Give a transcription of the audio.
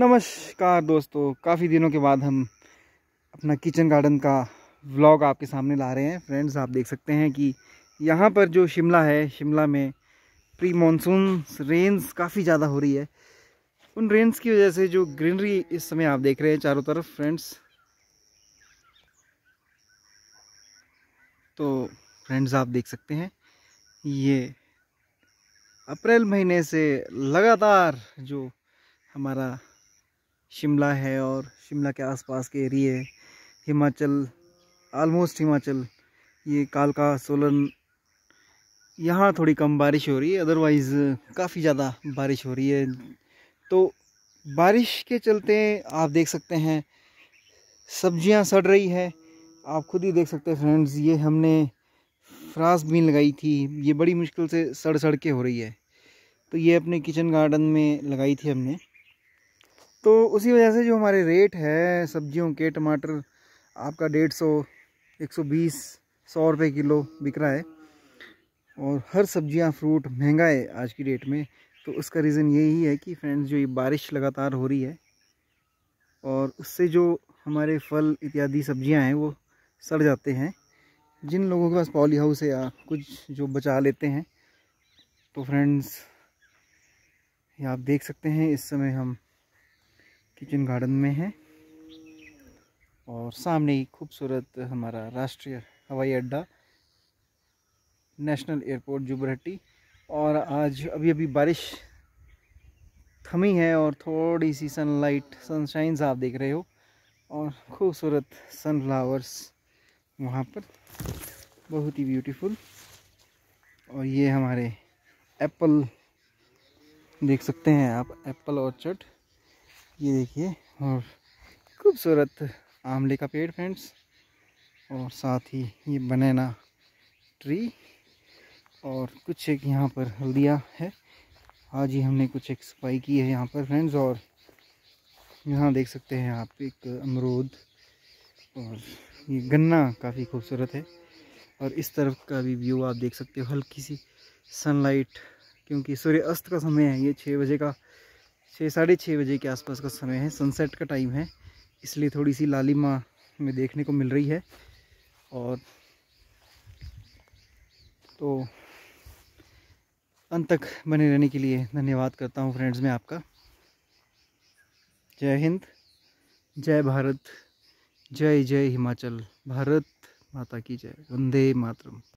नमस्कार दोस्तों काफ़ी दिनों के बाद हम अपना किचन गार्डन का व्लॉग आपके सामने ला रहे हैं फ्रेंड्स आप देख सकते हैं कि यहाँ पर जो शिमला है शिमला में प्री मानसून रेन्स काफ़ी ज़्यादा हो रही है उन रेन्स की वजह से जो ग्रीनरी इस समय आप देख रहे हैं चारों तरफ फ्रेंड्स तो फ्रेंड्स आप देख सकते हैं ये अप्रैल महीने से लगातार जो हमारा शिमला है और शिमला के आसपास के एरिए हिमाचल आलमोस्ट हिमाचल ये कालका सोलन यहाँ थोड़ी कम बारिश हो रही है अदरवाइज़ काफ़ी ज़्यादा बारिश हो रही है तो बारिश के चलते आप देख सकते हैं सब्जियां सड़ रही है आप खुद ही देख सकते हैं फ्रेंड्स ये हमने फ्रास बीन लगाई थी ये बड़ी मुश्किल से सड़ सड़ के हो रही है तो ये अपने किचन गार्डन में लगाई थी हमने तो उसी वजह से जो हमारे रेट है सब्जियों के टमाटर आपका डेढ़ सौ एक सौ बीस सौ रुपये किलो बिक रहा है और हर सब्जियां फ्रूट महंगा है आज की डेट में तो उसका रीज़न यही है कि फ्रेंड्स जो ये बारिश लगातार हो रही है और उससे जो हमारे फल इत्यादि सब्जियां हैं वो सड़ जाते हैं जिन लोगों के पास पॉली हाउस है या कुछ जो बचा लेते हैं तो फ्रेंड्स ये आप देख सकते हैं इस समय हम किचन गार्डन में है और सामने ही खूबसूरत हमारा राष्ट्रीय हवाई अड्डा नेशनल एयरपोर्ट जुबरहट्टी और आज अभी अभी बारिश थमी है और थोड़ी सी सनलाइट सनशाइन्स आप देख रहे हो और खूबसूरत सनफ्लावर्स वहाँ पर बहुत ही ब्यूटीफुल और ये हमारे एप्पल देख सकते हैं आप एप्पल ऑर्चर्ड ये देखिए और खूबसूरत आमले का पेड़ फ्रेंड्स और साथ ही ये बनाना ट्री और कुछ एक यहाँ पर हल्दिया है आज ही हमने कुछ एक सफाई की है यहाँ पर फ्रेंड्स और यहाँ देख सकते हैं आप एक अमरूद और ये गन्ना काफ़ी खूबसूरत है और इस तरफ का भी व्यू आप देख सकते हो हल्की सी सनलाइट क्योंकि सूर्य अस्त का समय है ये छः बजे का छः साढ़े छः बजे के आसपास का समय है सनसेट का टाइम है इसलिए थोड़ी सी लालिमा में देखने को मिल रही है और तो अंत तक बने रहने के लिए धन्यवाद करता हूँ फ्रेंड्स मैं आपका जय हिंद जय भारत जय जय हिमाचल भारत माता की जय वंदे मातरम